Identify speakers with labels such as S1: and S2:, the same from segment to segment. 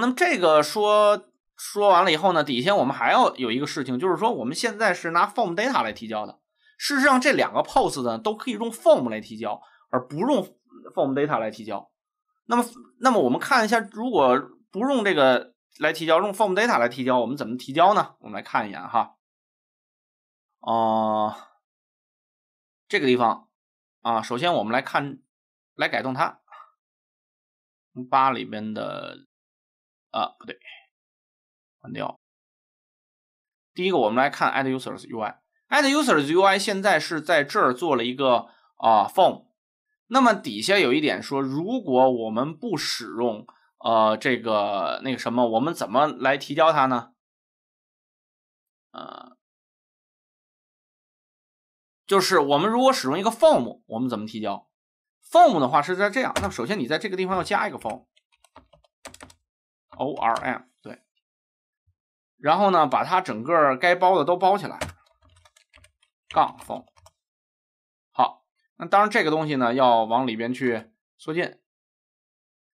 S1: 那么这个说说完了以后呢，底下我们还要有一个事情，就是说我们现在是拿 form data 来提交的。事实上，这两个 post 呢，都可以用 form 来提交，而不用 form data 来提交。那么，那么我们看一下，如果
S2: 不用这个来提交，用 form data 来提交，我们怎么提交呢？我们来看一眼哈。哦，这个地方啊，首先我们来看，来改动它八里边的。啊，不对，关掉。第一个，我们来
S1: 看 add users UI。add users UI 现在是在这儿做了一个啊 form。那么底下有一点说，如果我们不使用呃这
S2: 个那个什么，我们怎么来提交它呢？呃，就是我们如果使用一个 form，我们怎么提交？form 的话是在这样。那首先你在这个地方要加一个 form。ORM 对，然后呢，把它整个该包的都包起来。杠 f o 好，那当然这个
S1: 东西呢要往里边去缩进。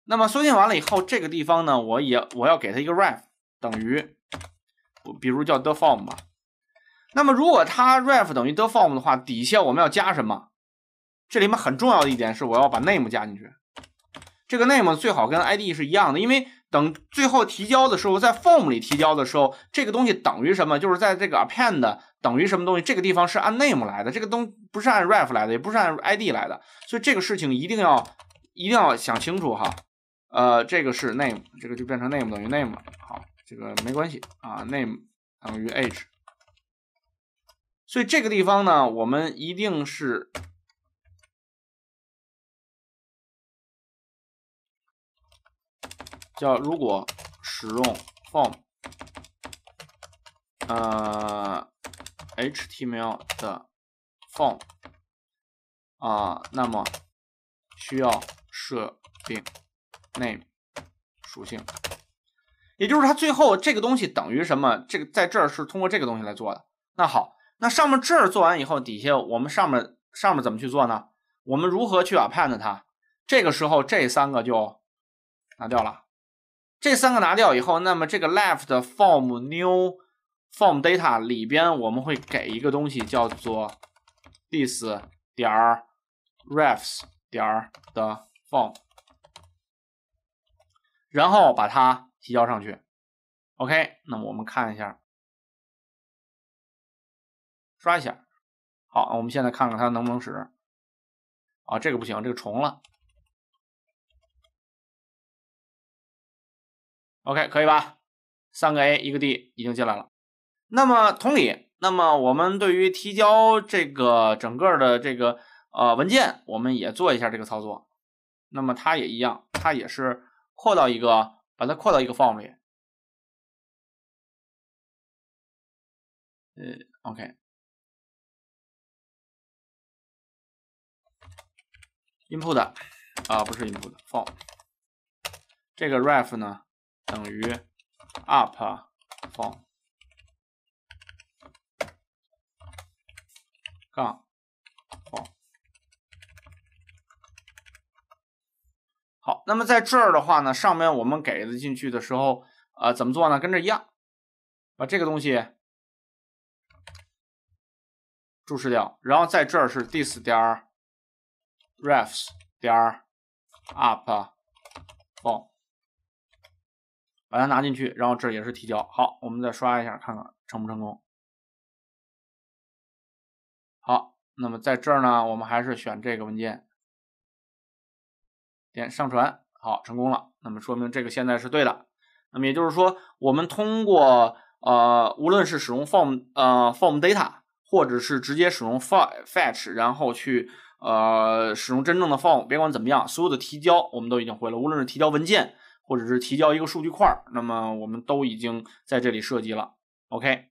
S1: 那么缩进完了以后，这个地方呢，我也我要给它一个 ref 等于，比如叫 the form 吧。那么如果它 ref 等于 the form 的话，底下我们要加什么？这里面很重要的一点是，我要把 name 加进去。这个 name 最好跟 ID 是一样的，因为。等最后提交的时候，在 form 里提交的时候，这个东西等于什么？就是在这个 append 等于什么东西，这个地方是按 name 来的，这个东不是按 ref 来的，也不是按 id 来的，所以这个事情一定要一定要想清楚哈。呃，这个是 name，这个就变成 name 等于 name 了。好，这个没关系啊，name 等于 age。
S2: 所以这个地方呢，我们一定是。叫如果使用 form，呃
S1: ，HTML 的 form，啊，那么需要设定 name 属性，也就是它最后这个东西等于什么？这个在这儿是通过这个东西来做的。那好，那上面这儿做完以后，底下我们上面上面怎么去做呢？我们如何去 append 它？这个时候这三个就拿掉了。这三个拿掉以后，那么这个 left form new form data 里边我们会给一个东西叫做 this 点
S2: refs 点的 form，然后把它提交上去。OK，那么我们看一下，刷一下。好，我们现在看看它能不能使。啊，这个不行，这个重了。OK，可以吧？三个 A，一个 D，已经进来了。那么同理，
S1: 那么我们对于提交这个整个的这个呃文件，我
S2: 们也做一下这个操作。那么它也一样，它也是扩到一个，把它扩到一个 form 里。呃，OK，input 啊，不是 input，form。这个 ref 呢？等于 up from 杠 from。
S1: 好，那么在这儿的话呢，上面我们给的进
S2: 去的时候，呃，怎么做呢？跟这一样，把这个东西注释掉，然后在这儿是 this 点儿 refs 点儿 up form。把它拿进去，然后这也是提交。好，我们再刷一下，看看成不成功。好，那么在这儿呢，我们还是选这个文件，点上传。好，成功了。那么说明这个现在是对
S1: 的。那么也就是说，我们通过呃，无论是使用 form 呃 form data，或者是直接使用 fetch，然后去呃使用真正的 form，别管怎么样，所有的提交我们都已经会了。无论是提交文件。或者是提交一个
S2: 数据块，那么我们都已经在这里设计了。OK。